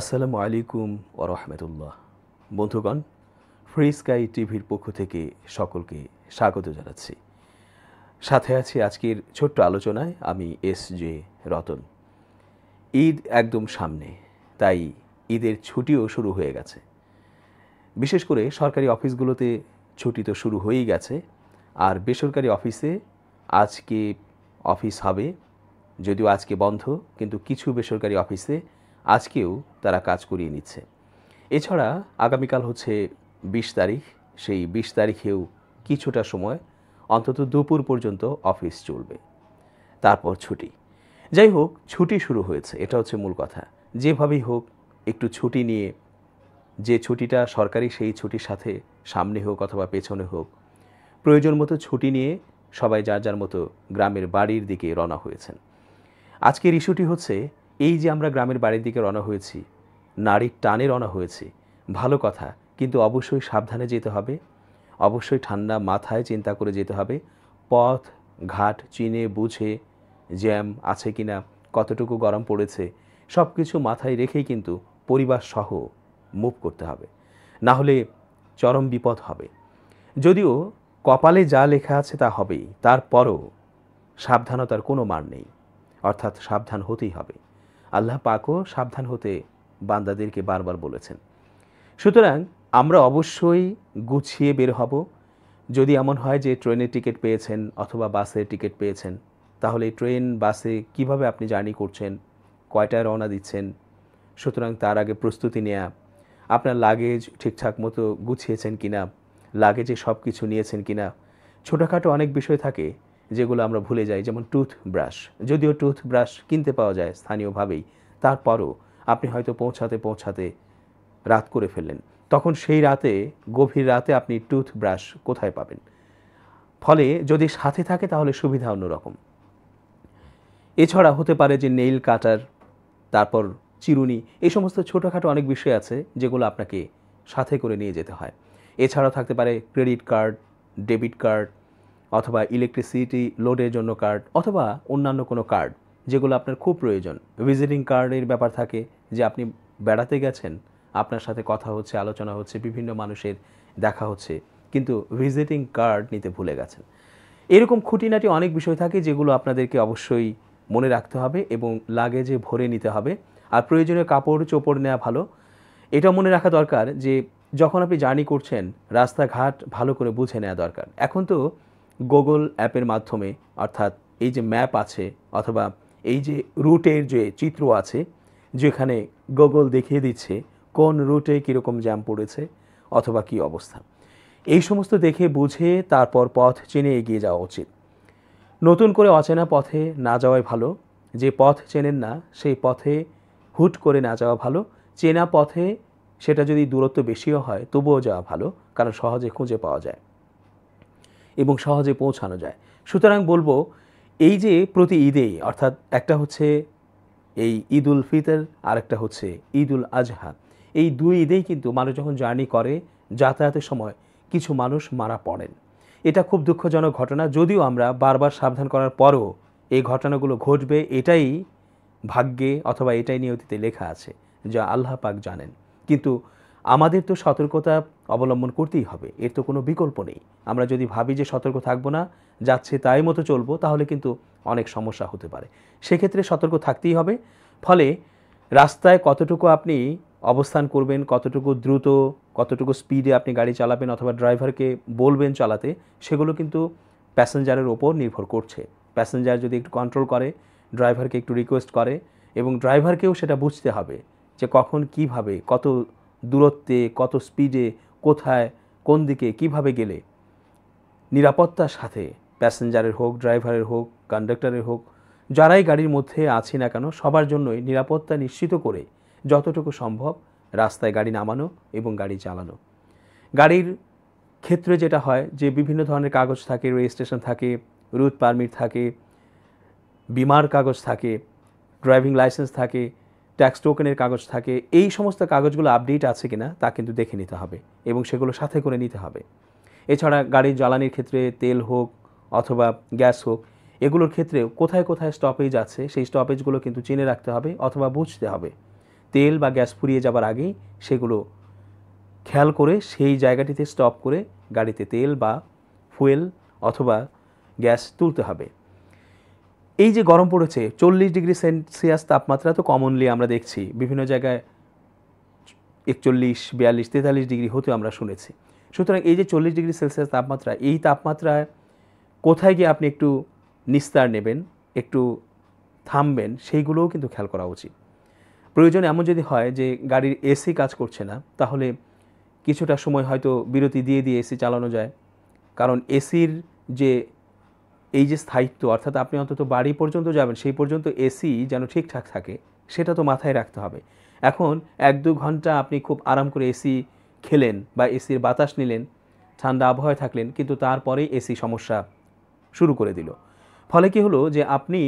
আসসালামু আলাইকুম ওরহমতুল্লাহ বন্ধুগণ ফ্রি স্কাই টিভির পক্ষ থেকে সকলকে স্বাগত জানাচ্ছি সাথে আছি আজকের ছোট্ট আলোচনায় আমি এস জে রতন ঈদ একদম সামনে তাই ঈদের ছুটিও শুরু হয়ে গেছে বিশেষ করে সরকারি অফিসগুলোতে ছুটি তো শুরু হয়েই গেছে আর বেসরকারি অফিসে আজকে অফিস হবে যদিও আজকে বন্ধ কিন্তু কিছু বেসরকারি অফিসে আজকেও তারা কাজ করিয়ে নিচ্ছে এছাড়া আগামীকাল হচ্ছে ২০ তারিখ সেই ২০ তারিখেও কিছুটা সময় অন্তত দুপুর পর্যন্ত অফিস চলবে তারপর ছুটি যাই হোক ছুটি শুরু হয়েছে এটা হচ্ছে মূল কথা যেভাবেই হোক একটু ছুটি নিয়ে যে ছুটিটা সরকারি সেই ছুটির সাথে সামনে হোক অথবা পেছনে হোক প্রয়োজন মতো ছুটি নিয়ে সবাই যার যার মতো গ্রামের বাড়ির দিকে রওনা হয়েছেন আজকের ইস্যুটি হচ্ছে এই যে আমরা গ্রামের বাড়ির দিকে রওনা হয়েছি নারীর টানে রওনা হয়েছি ভালো কথা কিন্তু অবশ্যই সাবধানে যেতে হবে অবশ্যই ঠান্ডা মাথায় চিন্তা করে যেতে হবে পথ ঘাট চিনে বুঝে জ্যাম আছে কি না কতটুকু গরম পড়েছে সব কিছু মাথায় রেখেই কিন্তু পরিবার সহ মুভ করতে হবে না হলে চরম বিপদ হবে যদিও কপালে যা লেখা আছে তা হবেই তারপরও সাবধানতার কোনো মার নেই অর্থাৎ সাবধান হতেই হবে আল্লাহ পাকও সাবধান হতে বান্দাদেরকে বারবার বলেছেন সুতরাং আমরা অবশ্যই গুছিয়ে বের হব যদি এমন হয় যে ট্রেনের টিকিট পেয়েছেন অথবা বাসের টিকিট পেয়েছেন তাহলে ট্রেন বাসে কিভাবে আপনি জার্নি করছেন কয়টা রওনা দিচ্ছেন সুতরাং তার আগে প্রস্তুতি নেয়া আপনার লাগেজ ঠিকঠাক মতো গুছিয়েছেন কিনা লাগেজে সব কিছু নিয়েছেন কিনা ছোটোখাটো অনেক বিষয় থাকে যেগুলো আমরা ভুলে যাই যেমন টুথব্রাশ যদিও টুথব্রাশ কিনতে পাওয়া যায় স্থানীয়ভাবেই তারপরও আপনি হয়তো পৌঁছাতে পৌঁছাতে রাত করে ফেললেন তখন সেই রাতে গভীর রাতে আপনি টুথব্রাশ কোথায় পাবেন ফলে যদি সাথে থাকে তাহলে সুবিধা অন্যরকম এছাড়া হতে পারে যে নেইল কাটার তারপর চিরুনি এই সমস্ত ছোটোখাটো অনেক বিষয় আছে যেগুলো আপনাকে সাথে করে নিয়ে যেতে হয় এছাড়াও থাকতে পারে ক্রেডিট কার্ড ডেবিট কার্ড অথবা ইলেকট্রিসিটি লোডের জন্য কার্ড অথবা অন্যান্য কোনো কার্ড যেগুলো আপনার খুব প্রয়োজন ভিজিটিং কার্ডের ব্যাপার থাকে যে আপনি বেড়াতে গেছেন আপনার সাথে কথা হচ্ছে আলোচনা হচ্ছে বিভিন্ন মানুষের দেখা হচ্ছে কিন্তু ভিজিটিং কার্ড নিতে ভুলে গেছেন এরকম খুঁটিনাটি অনেক বিষয় থাকে যেগুলো আপনাদেরকে অবশ্যই মনে রাখতে হবে এবং লাগেজে ভরে নিতে হবে আর প্রয়োজনীয় কাপড় চোপড় নেওয়া ভালো এটা মনে রাখা দরকার যে যখন আপনি জার্নি করছেন রাস্তাঘাট ভালো করে বুঝে নেওয়া দরকার এখন তো গুগল অ্যাপের মাধ্যমে অর্থাৎ এই যে ম্যাপ আছে অথবা এই যে রুটের যে চিত্র আছে যেখানে গুগল দেখিয়ে দিচ্ছে কোন রুটে কীরকম জ্যাম পড়েছে অথবা কি অবস্থা এই সমস্ত দেখে বুঝে তারপর পথ চেনে এগিয়ে যাওয়া উচিত নতুন করে অচেনা পথে না যাওয়াই ভালো যে পথ চেনেন না সেই পথে হুট করে না যাওয়া ভালো চেনা পথে সেটা যদি দূরত্ব বেশিও হয় তবুও যাওয়া ভালো কারণ সহজে খুঁজে পাওয়া যায় এবং সহজে পৌঁছানো যায় সুতরাং বলবো এই যে প্রতি ঈদে অর্থাৎ একটা হচ্ছে এই ঈদ উল ফিতর আর একটা হচ্ছে ঈদ উল আজহা এই দুই ঈদেই কিন্তু মানুষ যখন জার্নি করে যাতায়াতের সময় কিছু মানুষ মারা পড়েন এটা খুব দুঃখজনক ঘটনা যদিও আমরা বারবার সাবধান করার পরও এই ঘটনাগুলো ঘটবে এটাই ভাগ্যে অথবা এটাই নিয়তিতে লেখা আছে যা আল্লাহ পাক জানেন কিন্তু আমাদের তো সতর্কতা অবলম্বন করতেই হবে এর তো কোনো বিকল্প নেই আমরা যদি ভাবি যে সতর্ক থাকবো না যাচ্ছে তাই মতো চলবো তাহলে কিন্তু অনেক সমস্যা হতে পারে সেক্ষেত্রে সতর্ক থাকতেই হবে ফলে রাস্তায় কতটুকু আপনি অবস্থান করবেন কতটুকু দ্রুত কতটুকু স্পিডে আপনি গাড়ি চালাবেন অথবা ড্রাইভারকে বলবেন চালাতে সেগুলো কিন্তু প্যাসেঞ্জারের ওপর নির্ভর করছে প্যাসেঞ্জার যদি একটু কন্ট্রোল করে ড্রাইভারকে একটু রিকোয়েস্ট করে এবং ড্রাইভারকেও সেটা বুঝতে হবে যে কখন কিভাবে কত দূরত্বে কত স্পিডে কোথায় কোন দিকে কিভাবে গেলে নিরাপত্তার সাথে প্যাসেঞ্জারের হোক ড্রাইভারের হোক কন্ডাক্টরের হোক যারাই গাড়ির মধ্যে আছি না কেন সবার জন্যই নিরাপত্তা নিশ্চিত করে যতটুকু সম্ভব রাস্তায় গাড়ি নামানো এবং গাড়ি চালানো গাড়ির ক্ষেত্রে যেটা হয় যে বিভিন্ন ধরনের কাগজ থাকে রেজিস্ট্রেশন থাকে রুট পারমিট থাকে বিমার কাগজ থাকে ড্রাইভিং লাইসেন্স থাকে ট্যাক্স টোকেনের কাগজ থাকে এই সমস্ত কাগজগুলো আপডেট আছে কিনা তা কিন্তু দেখে নিতে হবে এবং সেগুলো সাথে করে নিতে হবে এছাড়া গাড়ির জ্বালানির ক্ষেত্রে তেল হোক অথবা গ্যাস হোক এগুলোর ক্ষেত্রে কোথায় কোথায় স্টপেজ আছে সেই স্টপেজগুলো কিন্তু চিনে রাখতে হবে অথবা বুঝতে হবে তেল বা গ্যাস ফুরিয়ে যাবার আগেই সেগুলো খেয়াল করে সেই জায়গাটিতে স্টপ করে গাড়িতে তেল বা ফুয়েল অথবা গ্যাস তুলতে হবে এই যে গরম পড়েছে চল্লিশ ডিগ্রি সেলসিয়াস তাপমাত্রা তো কমনলি আমরা দেখছি বিভিন্ন জায়গায় একচল্লিশ বিয়াল্লিশ তেতাল্লিশ ডিগ্রি হতেও আমরা শুনেছি সুতরাং এই যে চল্লিশ ডিগ্রি সেলসিয়াস তাপমাত্রা এই তাপমাত্রায় কোথায় গিয়ে আপনি একটু নিস্তার নেবেন একটু থামবেন সেইগুলোও কিন্তু খেয়াল করা উচিত প্রয়োজন এমন যদি হয় যে গাড়ির এসি কাজ করছে না তাহলে কিছুটা সময় হয়তো বিরতি দিয়ে দিয়ে এসি চালানো যায় কারণ এসির যে এই যে স্থায়িত্ব অর্থাৎ আপনি অন্তত বাড়ি পর্যন্ত যাবেন সেই পর্যন্ত এসি যেন ঠিকঠাক থাকে সেটা তো মাথায় রাখতে হবে এখন এক দু ঘন্টা আপনি খুব আরাম করে এসি খেলেন বা এসির বাতাস নিলেন ঠান্ডা আবহাওয়ায় থাকলেন কিন্তু তারপরে এসি সমস্যা শুরু করে দিল ফলে কি হলো যে আপনি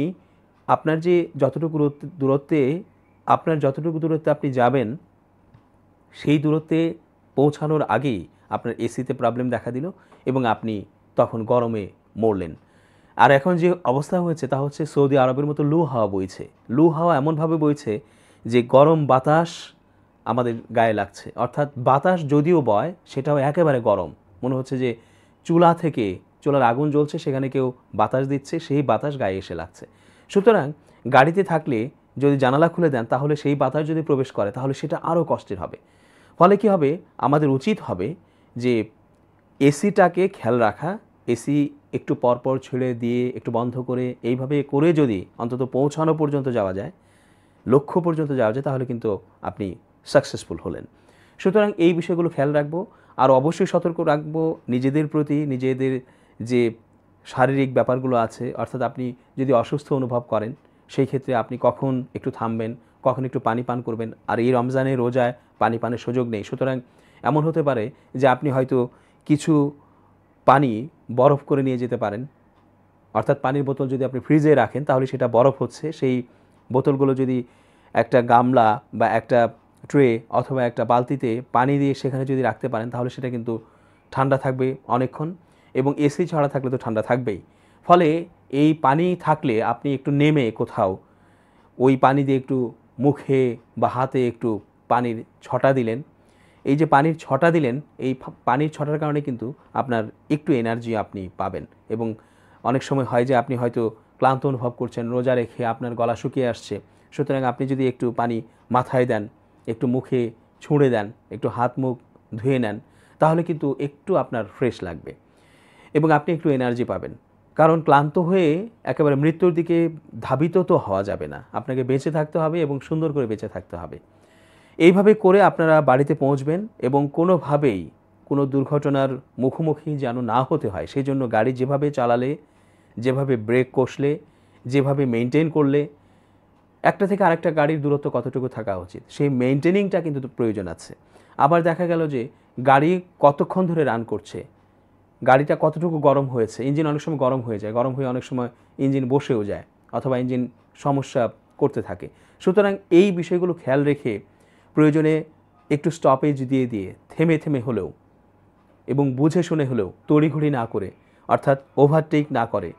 আপনার যে যতটুকু দূরত্বে আপনার যতটুকু দূরত্বে আপনি যাবেন সেই দূরত্বে পৌঁছানোর আগেই আপনার এসিতে প্রবলেম দেখা দিল এবং আপনি তখন গরমে মরলেন আর এখন যে অবস্থা হয়েছে তা হচ্ছে সৌদি আরবের মতো লু হাওয়া বইছে লু হাওয়া এমনভাবে বইছে যে গরম বাতাস আমাদের গায়ে লাগছে অর্থাৎ বাতাস যদিও বয় সেটাও একেবারে গরম মনে হচ্ছে যে চুলা থেকে চুলার আগুন জ্বলছে সেখানে কেউ বাতাস দিচ্ছে সেই বাতাস গায়ে এসে লাগছে সুতরাং গাড়িতে থাকলে যদি জানালা খুলে দেন তাহলে সেই বাতাস যদি প্রবেশ করে তাহলে সেটা আরও কষ্টের হবে ফলে কি হবে আমাদের উচিত হবে যে এসিটাকে খেয়াল রাখা এসি একটু পরপর ছেড়ে দিয়ে একটু বন্ধ করে এইভাবে করে যদি অন্তত পৌঁছানো পর্যন্ত যাওয়া যায় লক্ষ্য পর্যন্ত যাওয়া যায় তাহলে কিন্তু আপনি সাকসেসফুল হলেন সুতরাং এই বিষয়গুলো খেয়াল রাখবো আর অবশ্যই সতর্ক রাখবো নিজেদের প্রতি নিজেদের যে শারীরিক ব্যাপারগুলো আছে অর্থাৎ আপনি যদি অসুস্থ অনুভব করেন সেই ক্ষেত্রে আপনি কখন একটু থামবেন কখন একটু পানি পান করবেন আর এই রমজানে রোজায় পানি পানের সুযোগ নেই সুতরাং এমন হতে পারে যে আপনি হয়তো কিছু পানি বরফ করে নিয়ে যেতে পারেন অর্থাৎ পানির বোতল যদি আপনি ফ্রিজে রাখেন তাহলে সেটা বরফ হচ্ছে সেই বোতলগুলো যদি একটা গামলা বা একটা ট্রে অথবা একটা বালতিতে পানি দিয়ে সেখানে যদি রাখতে পারেন তাহলে সেটা কিন্তু ঠান্ডা থাকবে অনেকক্ষণ এবং এসি ছাড়া থাকলে তো ঠান্ডা থাকবেই ফলে এই পানি থাকলে আপনি একটু নেমে কোথাও ওই পানি দিয়ে একটু মুখে বা হাতে একটু পানির ছটা দিলেন এই যে পানির ছটা দিলেন এই পানির ছটার কারণে কিন্তু আপনার একটু এনার্জি আপনি পাবেন এবং অনেক সময় হয় যে আপনি হয়তো ক্লান্ত অনুভব করছেন রোজা রেখে আপনার গলা শুকিয়ে আসছে সুতরাং আপনি যদি একটু পানি মাথায় দেন একটু মুখে ছুঁড়ে দেন একটু হাত মুখ ধুয়ে নেন তাহলে কিন্তু একটু আপনার ফ্রেশ লাগবে এবং আপনি একটু এনার্জি পাবেন কারণ ক্লান্ত হয়ে একেবারে মৃত্যুর দিকে ধাবিত তো হওয়া যাবে না আপনাকে বেঁচে থাকতে হবে এবং সুন্দর করে বেঁচে থাকতে হবে এইভাবে করে আপনারা বাড়িতে পৌঁছবেন এবং কোনোভাবেই কোনো দুর্ঘটনার মুখোমুখি যেন না হতে হয় সেই জন্য গাড়ি যেভাবে চালালে যেভাবে ব্রেক কষলে যেভাবে মেনটেন করলে একটা থেকে আরেকটা গাড়ির দূরত্ব কতটুকু থাকা উচিত সেই মেনটেনিংটা কিন্তু প্রয়োজন আছে আবার দেখা গেল যে গাড়ি কতক্ষণ ধরে রান করছে গাড়িটা কতটুকু গরম হয়েছে ইঞ্জিন অনেক সময় গরম হয়ে যায় গরম হয়ে অনেক সময় ইঞ্জিন বসেও যায় অথবা ইঞ্জিন সমস্যা করতে থাকে সুতরাং এই বিষয়গুলো খেয়াল রেখে প্রয়োজনে একটু স্টপেজ দিয়ে দিয়ে থেমে থেমে হলেও এবং বুঝে শুনে হলেও তড়িঘড়ি না করে অর্থাৎ ওভারটেক না করে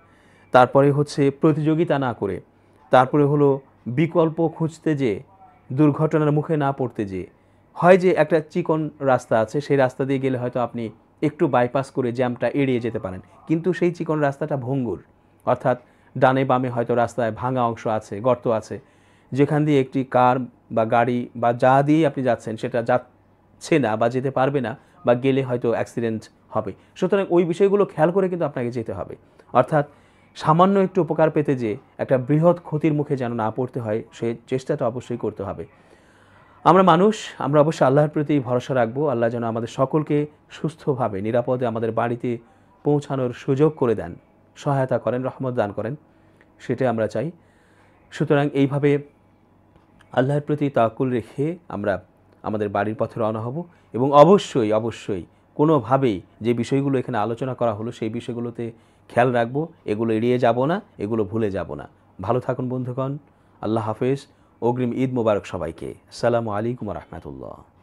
তারপরে হচ্ছে প্রতিযোগিতা না করে তারপরে হলো বিকল্প খুঁজতে যে দুর্ঘটনার মুখে না পড়তে যে হয় যে একটা চিকন রাস্তা আছে সেই রাস্তা দিয়ে গেলে হয়তো আপনি একটু বাইপাস করে জ্যামটা এড়িয়ে যেতে পারেন কিন্তু সেই চিকন রাস্তাটা ভঙ্গুর অর্থাৎ ডানে বামে হয়তো রাস্তায় ভাঙা অংশ আছে গর্ত আছে যেখান দিয়ে একটি কার বা গাড়ি বা যা দিয়ে আপনি যাচ্ছেন সেটা যাচ্ছে না বা যেতে পারবে না বা গেলে হয়তো অ্যাক্সিডেন্ট হবে সুতরাং ওই বিষয়গুলো খেয়াল করে কিন্তু আপনাকে যেতে হবে অর্থাৎ সামান্য একটু উপকার পেতে যে একটা বৃহৎ ক্ষতির মুখে যেন না পড়তে হয় সে চেষ্টাটা অবশ্যই করতে হবে আমরা মানুষ আমরা অবশ্যই আল্লাহর প্রতি ভরসা রাখবো আল্লাহ যেন আমাদের সকলকে সুস্থভাবে নিরাপদে আমাদের বাড়িতে পৌঁছানোর সুযোগ করে দেন সহায়তা করেন রহমত দান করেন সেটাই আমরা চাই সুতরাং এইভাবে আল্লাহর প্রতি তাকুল রেখে আমরা আমাদের বাড়ির পথে রওনা হব এবং অবশ্যই অবশ্যই কোনোভাবেই যে বিষয়গুলো এখানে আলোচনা করা হলো সেই বিষয়গুলোতে খেয়াল রাখব এগুলো এড়িয়ে যাব না এগুলো ভুলে যাব না ভালো থাকুন বন্ধুগণ আল্লাহ হাফেজ অগ্রিম ঈদ মোবারক সবাইকে সালামু আলাইকুম রহমতুল্লাহ